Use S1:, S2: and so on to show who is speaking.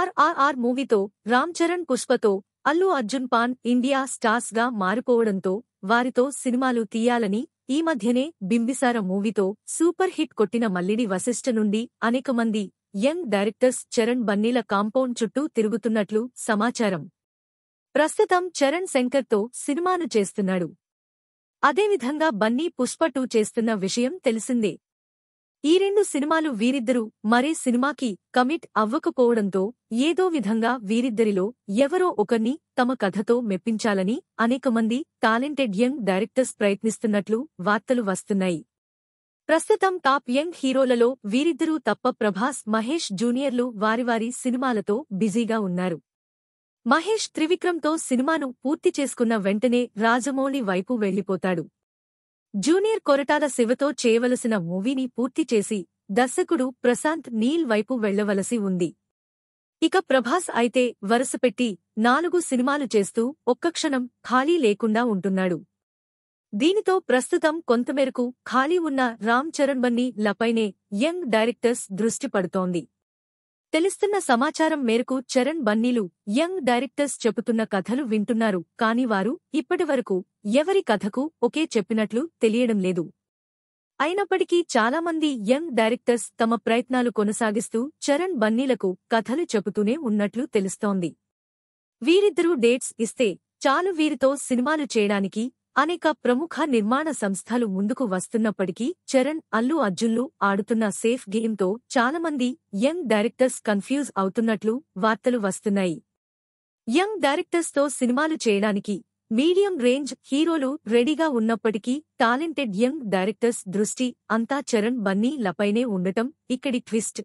S1: ఆర్ఆర్ఆర్ మూవీతో రామ్ చరణ్ పుష్పతో Allu Arjun pan India stars గా మారిపోవడంతో వారితో సినిమాలు తీయాలని ఈ మధ్యనే బింబిసార మూవీతో సూపర్ హిట్ కొట్టిన మల్లిడి వశిష్ఠ నుండి అనేక మంది యంగ్ డైరెక్టర్స్ చరణ్ బన్నీల కాంపౌండ్ చుట్టూ తిరుగుతున్నట్లు సమాచారం ప్రస్తుతం చరణ్ శంకర్తో సినిమాను చేస్తున్నాడు అదేవిధంగా బన్నీ పుష్ప టూ చేస్తున్న విషయం తెలిసిందే ఈ రెండు సినిమాలు వీరిద్దరూ మరే సినిమాకి కమిట్ అవ్వకపోవడంతో ఏదో విధంగా వీరిద్దరిలో ఎవరో ఒకర్ని తమ కథతో మెప్పించాలని అనేకమంది టాలెంటెడ్ యంగ్ డైరెక్టర్స్ ప్రయత్నిస్తున్నట్లు వార్తలు వస్తున్నాయి ప్రస్తుతం టాప్ యంగ్ హీరోలలో వీరిద్దరూ తప్ప ప్రభాస్ మహేష్ జూనియర్లు వారివారి సినిమాలతో బిజీగా ఉన్నారు మహేష్ త్రివిక్రమ్తో సినిమాను పూర్తి చేసుకున్న వెంటనే రాజమౌళి వైపు వెళ్లిపోతాడు జూనియర్ కొరటాల శివతో చేయవలసిన మూవీని పూర్తి చేసి దర్శకుడు ప్రశాంత్ నీల్ వైపు వెళ్లవలసి ఉంది ఇక ప్రభాస్ అయితే వరుసపెట్టి నాలుగు సినిమాలు చేస్తూ ఒక్క క్షణం ఖాళీ లేకుండా ఉంటున్నాడు దీనితో ప్రస్తుతం కొంతమేరకు ఖాళీ ఉన్న రామ్ చరణ్ బన్నీ లపైనే యంగ్ డైరెక్టర్స్ దృష్టి పడుతోంది తెలుస్తున్న సమాచారం మేరకు చరణ్ బన్నీలు యంగ్ డైరెక్టర్స్ చెబుతున్న కథలు వింటున్నారు కాని వారు ఇప్పటివరకు ఎవరి కథకు ఒకే చెప్పినట్లు తెలియడం లేదు అయినప్పటికీ చాలామంది యంగ్ డైరెక్టర్స్ తమ ప్రయత్నాలు కొనసాగిస్తూ చరణ్ బన్నీలకు కథలు చెబుతూనే ఉన్నట్లు తెలుస్తోంది వీరిద్దరూ డేట్స్ ఇస్తే చాలు వీరితో సినిమాలు చేయడానికి అనేక ప్రముఖ నిర్మాణ సంస్థలు ముందుకు వస్తున్నప్పటికీ చరణ్ అల్లు అర్జున్లు ఆడుతున్న సేఫ్ గేమ్తో చాలామంది యంగ్ డైరెక్టర్స్ కన్ఫ్యూజ్ అవుతున్నట్లు వార్తలు వస్తున్నాయి యంగ్ డైరెక్టర్స్తో సినిమాలు చేయడానికి మీడియం రేంజ్ హీరోలు రెడీగా ఉన్నప్పటికీ టాలెంటెడ్ యంగ్ డైరెక్టర్స్ దృష్టి అంతా చరణ్ బన్నీ లపైనే ఉండటం ఇక్కడి ట్విస్ట్